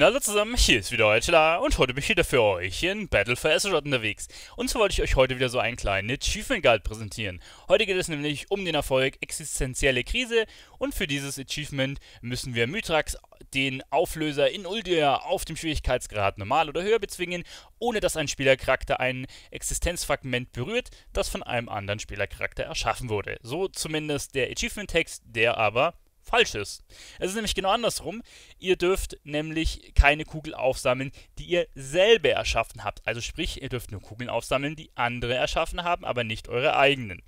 Hallo zusammen, hier ist wieder Rechela und heute bin ich wieder für euch in Battle for Azeroth unterwegs. Und zwar wollte ich euch heute wieder so einen kleinen Achievement Guide präsentieren. Heute geht es nämlich um den Erfolg Existenzielle Krise und für dieses Achievement müssen wir Mythrax, den Auflöser in Uldia, auf dem Schwierigkeitsgrad normal oder höher bezwingen, ohne dass ein Spielercharakter ein Existenzfragment berührt, das von einem anderen Spielercharakter erschaffen wurde. So zumindest der Achievement-Text, der aber falsch ist. Es ist nämlich genau andersrum. Ihr dürft nämlich keine Kugel aufsammeln, die ihr selber erschaffen habt. Also sprich, ihr dürft nur Kugeln aufsammeln, die andere erschaffen haben, aber nicht eure eigenen.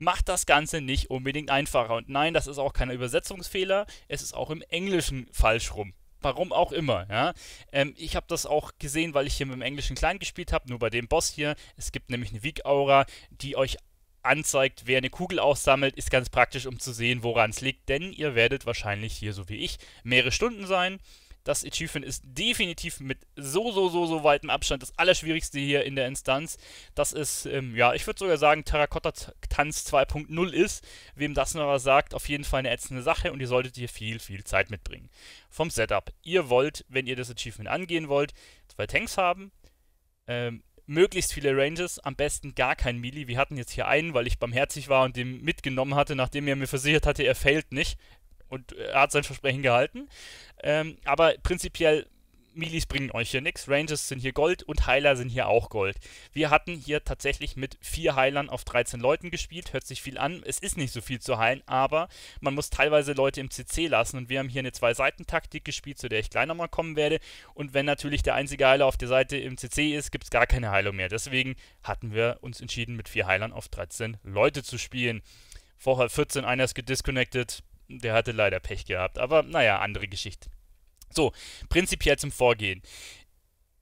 Macht das Ganze nicht unbedingt einfacher. Und nein, das ist auch kein Übersetzungsfehler. Es ist auch im Englischen falsch rum. Warum auch immer. Ja? Ähm, ich habe das auch gesehen, weil ich hier mit dem Englischen klein gespielt habe, nur bei dem Boss hier. Es gibt nämlich eine Weak-Aura, die euch anzeigt, wer eine Kugel aussammelt, ist ganz praktisch, um zu sehen, woran es liegt, denn ihr werdet wahrscheinlich hier, so wie ich, mehrere Stunden sein. Das Achievement ist definitiv mit so, so, so, so weitem Abstand das Allerschwierigste hier in der Instanz. Das ist, ähm, ja, ich würde sogar sagen, Terrakotta-Tanz 2.0 ist. Wem das noch was sagt, auf jeden Fall eine ätzende Sache und ihr solltet hier viel, viel Zeit mitbringen. Vom Setup. Ihr wollt, wenn ihr das Achievement angehen wollt, zwei Tanks haben, ähm, möglichst viele Ranges, am besten gar kein Melee. Wir hatten jetzt hier einen, weil ich barmherzig war und den mitgenommen hatte, nachdem er mir versichert hatte, er fehlt nicht. Und er hat sein Versprechen gehalten. Ähm, aber prinzipiell Milis bringen euch hier nichts. Rangers sind hier Gold und Heiler sind hier auch Gold. Wir hatten hier tatsächlich mit vier Heilern auf 13 Leuten gespielt. Hört sich viel an. Es ist nicht so viel zu heilen, aber man muss teilweise Leute im CC lassen. Und wir haben hier eine Zwei-Seiten-Taktik gespielt, zu der ich gleich nochmal kommen werde. Und wenn natürlich der einzige Heiler auf der Seite im CC ist, gibt es gar keine Heilung mehr. Deswegen hatten wir uns entschieden, mit vier Heilern auf 13 Leute zu spielen. Vorher 14, einer ist gedisconnected. Der hatte leider Pech gehabt. Aber naja, andere Geschichte. So, prinzipiell zum Vorgehen.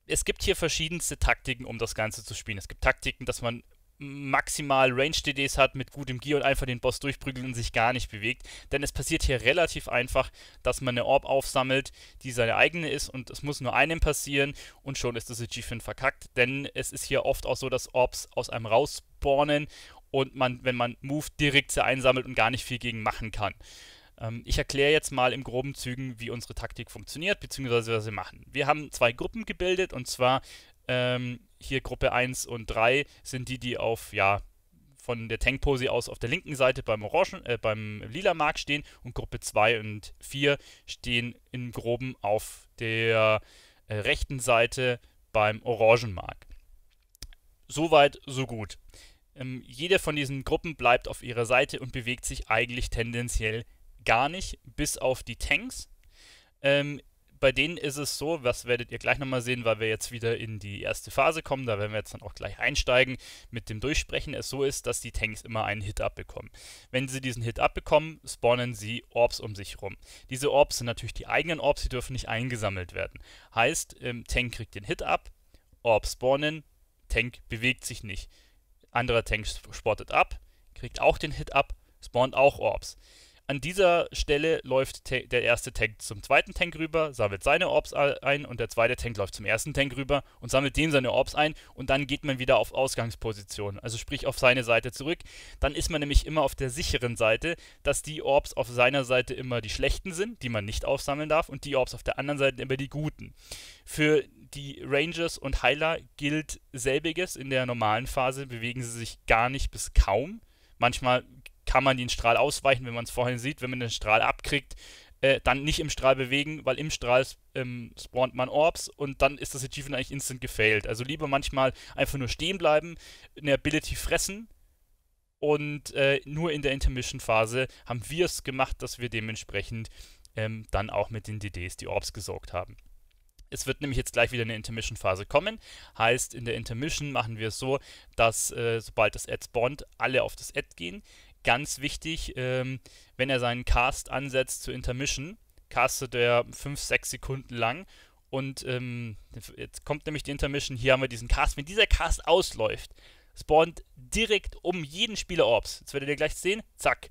Es gibt hier verschiedenste Taktiken, um das Ganze zu spielen. Es gibt Taktiken, dass man maximal Range-DDs hat mit gutem Gear und einfach den Boss durchprügelt und sich gar nicht bewegt. Denn es passiert hier relativ einfach, dass man eine Orb aufsammelt, die seine eigene ist und es muss nur einem passieren und schon ist das Achievement verkackt. Denn es ist hier oft auch so, dass Orbs aus einem rausspawnen und man, wenn man Move direkt sie einsammelt und gar nicht viel gegen machen kann. Ähm, ich erkläre jetzt mal im groben Zügen, wie unsere Taktik funktioniert, beziehungsweise was wir machen. Wir haben zwei Gruppen gebildet und zwar ähm, hier Gruppe 1 und 3 sind die, die auf, ja, von der Tankpose aus auf der linken Seite beim Orangen, äh, beim lila Mark stehen und Gruppe 2 und 4 stehen im Groben auf der äh, rechten Seite beim orangen Mark. Soweit, so gut. Ähm, jede von diesen Gruppen bleibt auf ihrer Seite und bewegt sich eigentlich tendenziell gar nicht, bis auf die Tanks. Ähm, bei denen ist es so, was werdet ihr gleich nochmal sehen, weil wir jetzt wieder in die erste Phase kommen, da werden wir jetzt dann auch gleich einsteigen mit dem Durchsprechen, es so ist, dass die Tanks immer einen Hit abbekommen. Wenn sie diesen Hit abbekommen, spawnen sie Orbs um sich rum. Diese Orbs sind natürlich die eigenen Orbs, die dürfen nicht eingesammelt werden. Heißt, ähm, Tank kriegt den Hit ab, Orbs spawnen, Tank bewegt sich nicht. Anderer Tank sportet ab, kriegt auch den Hit ab, spawnt auch Orbs. An dieser Stelle läuft der erste Tank zum zweiten Tank rüber, sammelt seine Orbs ein und der zweite Tank läuft zum ersten Tank rüber und sammelt dem seine Orbs ein und dann geht man wieder auf Ausgangsposition, also sprich auf seine Seite zurück. Dann ist man nämlich immer auf der sicheren Seite, dass die Orbs auf seiner Seite immer die schlechten sind, die man nicht aufsammeln darf und die Orbs auf der anderen Seite immer die guten. Für die Rangers und Heiler gilt selbiges. In der normalen Phase bewegen sie sich gar nicht bis kaum. Manchmal kann man den Strahl ausweichen, wenn man es vorhin sieht, wenn man den Strahl abkriegt, äh, dann nicht im Strahl bewegen, weil im Strahl ähm, spawnt man Orbs und dann ist das Achievement eigentlich instant gefailt. Also lieber manchmal einfach nur stehen bleiben, eine Ability fressen und äh, nur in der Intermission-Phase haben wir es gemacht, dass wir dementsprechend ähm, dann auch mit den DDs die Orbs gesorgt haben. Es wird nämlich jetzt gleich wieder eine Intermission-Phase kommen. Heißt, in der Intermission machen wir es so, dass äh, sobald das Ad spawnt, alle auf das Ad gehen ganz wichtig, ähm, wenn er seinen Cast ansetzt zur Intermission, castet er 5, 6 Sekunden lang. Und ähm, jetzt kommt nämlich die Intermission, hier haben wir diesen Cast. Wenn dieser Cast ausläuft, spawnt direkt um jeden Spieler Orbs. Jetzt werdet ihr gleich sehen, zack.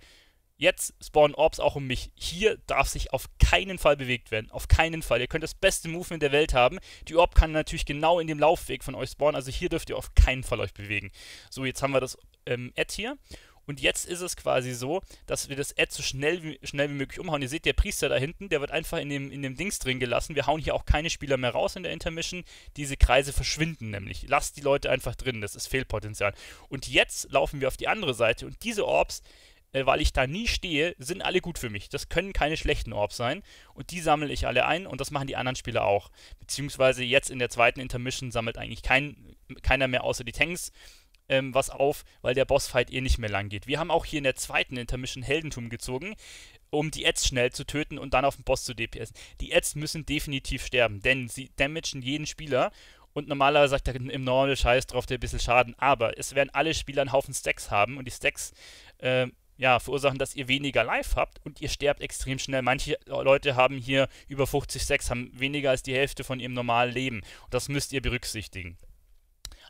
Jetzt spawnen Orbs auch um mich. Hier darf sich auf keinen Fall bewegt werden. Auf keinen Fall. Ihr könnt das beste Movement der Welt haben. Die Orb kann natürlich genau in dem Laufweg von euch spawnen. Also hier dürft ihr auf keinen Fall euch bewegen. So, jetzt haben wir das ähm, Ad hier. Und jetzt ist es quasi so, dass wir das Ad so schnell wie, schnell wie möglich umhauen. Ihr seht, der Priester da hinten, der wird einfach in dem, in dem Dings drin gelassen. Wir hauen hier auch keine Spieler mehr raus in der Intermission. Diese Kreise verschwinden nämlich. Lasst die Leute einfach drin, das ist Fehlpotenzial. Und jetzt laufen wir auf die andere Seite und diese Orbs äh, weil ich da nie stehe, sind alle gut für mich. Das können keine schlechten Orbs sein. Und die sammle ich alle ein und das machen die anderen Spieler auch. Beziehungsweise jetzt in der zweiten Intermission sammelt eigentlich kein, keiner mehr außer die Tanks ähm, was auf, weil der Bossfight eh nicht mehr lang geht. Wir haben auch hier in der zweiten Intermission Heldentum gezogen, um die Ads schnell zu töten und dann auf den Boss zu DPS. Die Ads müssen definitiv sterben, denn sie damagen jeden Spieler und normalerweise sagt er im Normal Scheiß drauf, der ein bisschen Schaden. Aber es werden alle Spieler einen Haufen Stacks haben und die Stacks äh, ja, verursachen, dass ihr weniger Life habt und ihr sterbt extrem schnell. Manche Leute haben hier über 50 Stacks, haben weniger als die Hälfte von ihrem normalen Leben. Und das müsst ihr berücksichtigen.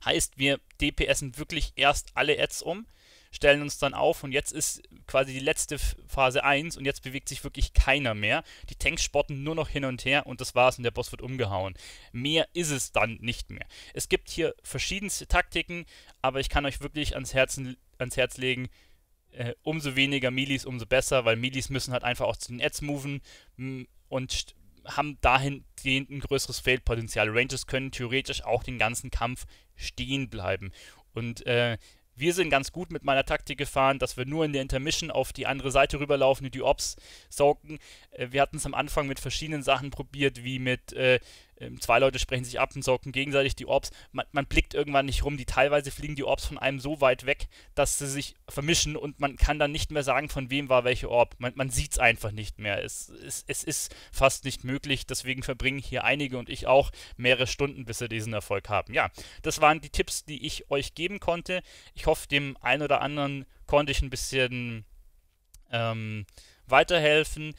Heißt, wir DPSen wirklich erst alle Ads um, stellen uns dann auf und jetzt ist quasi die letzte Phase 1 und jetzt bewegt sich wirklich keiner mehr. Die Tanks spotten nur noch hin und her und das war's und der Boss wird umgehauen. Mehr ist es dann nicht mehr. Es gibt hier verschiedenste Taktiken, aber ich kann euch wirklich ans, Herzen, ans Herz legen, äh, umso weniger Milis, umso besser, weil Milis müssen halt einfach auch zu den Ads moven und haben dahingehend ein größeres Feldpotenzial. Rangers können theoretisch auch den ganzen Kampf stehen bleiben. Und äh, wir sind ganz gut mit meiner Taktik gefahren, dass wir nur in der Intermission auf die andere Seite rüberlaufen und die Ops saugen. Äh, wir hatten es am Anfang mit verschiedenen Sachen probiert, wie mit äh, ähm, zwei Leute sprechen sich ab und sorgen gegenseitig die Orbs. Man, man, blickt irgendwann nicht rum. Die teilweise fliegen die Orbs von einem so weit weg, dass sie sich vermischen und man kann dann nicht mehr sagen, von wem war welche Orb. Man, man sieht es einfach nicht mehr. Es, es, es ist fast nicht möglich. Deswegen verbringen hier einige und ich auch mehrere Stunden, bis wir diesen Erfolg haben. Ja, das waren die Tipps, die ich euch geben konnte. Ich hoffe, dem einen oder anderen konnte ich ein bisschen ähm, weiterhelfen.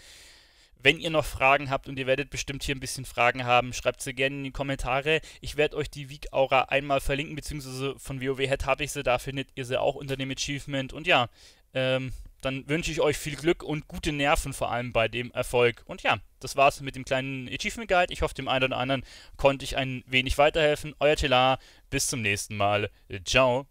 Wenn ihr noch Fragen habt und ihr werdet bestimmt hier ein bisschen Fragen haben, schreibt sie gerne in die Kommentare. Ich werde euch die Week Aura einmal verlinken, beziehungsweise von WoW Head habe ich sie, da findet ihr sie auch unter dem Achievement. Und ja, ähm, dann wünsche ich euch viel Glück und gute Nerven vor allem bei dem Erfolg. Und ja, das war's mit dem kleinen Achievement Guide. Ich hoffe, dem einen oder anderen konnte ich ein wenig weiterhelfen. Euer Telar, bis zum nächsten Mal. Ciao.